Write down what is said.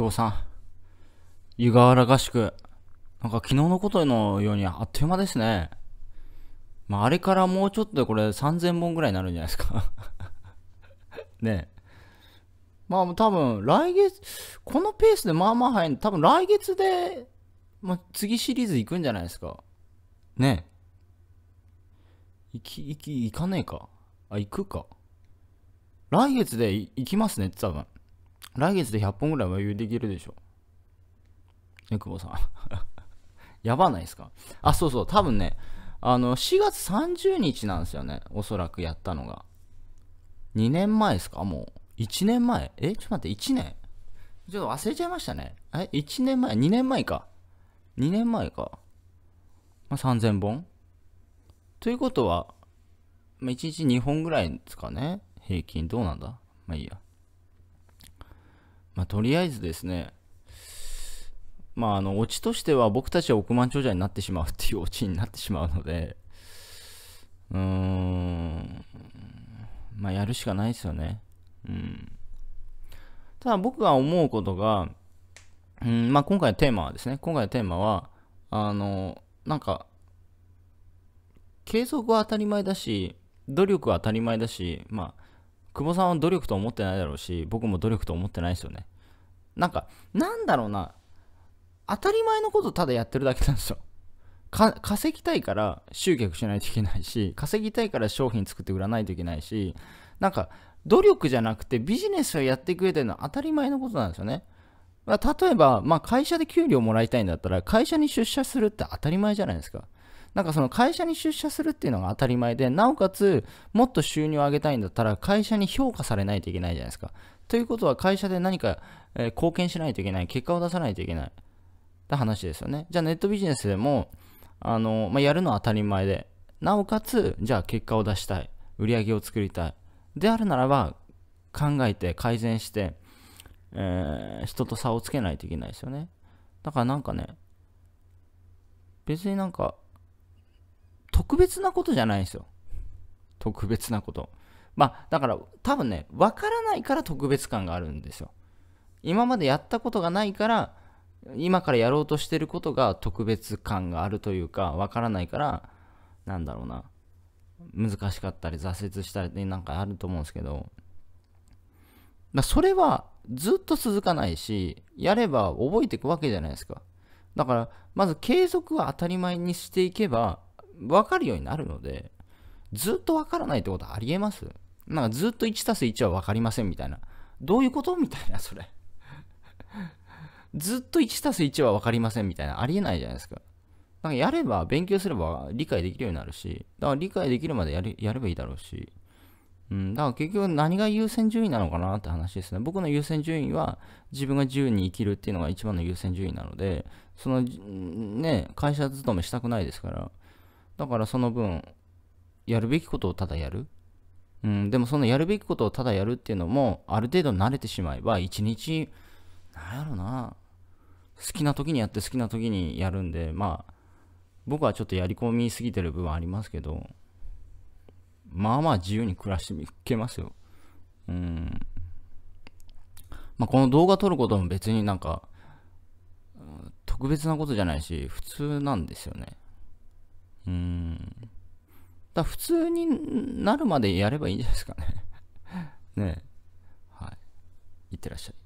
久保さん。湯河原合宿。なんか昨日のことのようにあっという間ですね。まあ、あれからもうちょっとでこれ3000本ぐらいになるんじゃないですか ねえ。まあ多分来月、このペースでまあまあ早い多分来月で、まあ、次シリーズ行くんじゃないですか。ねえ。行き、行き、行かねえか。あ、行くか。来月で行きますね、多分。来月で100本ぐらいは余裕できるでしょ。ね、久保さん やばないですかあ、そうそう、多分ね、あの、4月30日なんですよね。おそらくやったのが。2年前ですかもう。1年前えちょっと待って、1年ちょっと忘れちゃいましたね。え ?1 年前 ?2 年前か。2年前か。まあ、3000本ということは、まあ、1日2本ぐらいですかね。平均どうなんだまあいいや。まあ、とりあえずですね、まあ、あの、オチとしては僕たちは億万長者になってしまうっていうオチになってしまうので、うーん、まあ、やるしかないですよね。うん。ただ僕が思うことが、うんまあ、今回のテーマはですね、今回のテーマは、あの、なんか、継続は当たり前だし、努力は当たり前だし、まあ、久保さんは努力と思ってないだろうし、僕も努力と思ってないですよね。なんか、なんだろうな、当たり前のことただやってるだけなんですよ。稼ぎたいから集客しないといけないし、稼ぎたいから商品作って売らないといけないし、なんか、努力じゃなくてビジネスをやってくれてるのは当たり前のことなんですよね。例えば、まあ、会社で給料もらいたいんだったら、会社に出社するって当たり前じゃないですか。なんかその会社に出社するっていうのが当たり前で、なおかつもっと収入を上げたいんだったら会社に評価されないといけないじゃないですか。ということは会社で何か、えー、貢献しないといけない、結果を出さないといけないって話ですよね。じゃあネットビジネスでも、あのまあ、やるのは当たり前で、なおかつ、じゃあ結果を出したい、売り上げを作りたい。であるならば、考えて改善して、えー、人と差をつけないといけないですよね。だからなんかね、別になんか、特別なことじゃないんですよ。特別なこと。まあ、だから多分ね、わからないから特別感があるんですよ。今までやったことがないから、今からやろうとしてることが特別感があるというか、わからないから、なんだろうな、難しかったり挫折したりなんかあると思うんですけど、まあ、それはずっと続かないし、やれば覚えていくわけじゃないですか。だから、まず継続は当たり前にしていけば、わかるようになるので、ずっとわからないってことはありえますなんかずっと1たす1は分かりませんみたいな。どういうことみたいな、それ。ずっと1たす1は分かりませんみたいな。ありえないじゃないですか。なんかやれば、勉強すれば理解できるようになるし、だから理解できるまでやるやればいいだろうし。うん、だから結局何が優先順位なのかなって話ですね。僕の優先順位は自分が自由に生きるっていうのが一番の優先順位なので、その、ね、会社勤めしたくないですから、だからその分、やるべきことをただやる。うん、でもそのやるべきことをただやるっていうのも、ある程度慣れてしまえば、一日、なんやろな、好きな時にやって好きな時にやるんで、まあ、僕はちょっとやり込みすぎてる部分ありますけど、まあまあ自由に暮らしていけますよ。うん。まあ、この動画撮ることも別になんか、特別なことじゃないし、普通なんですよね。うん。だ普通になるまでやればいいんじゃないですかね。ねはい。いってらっしゃい。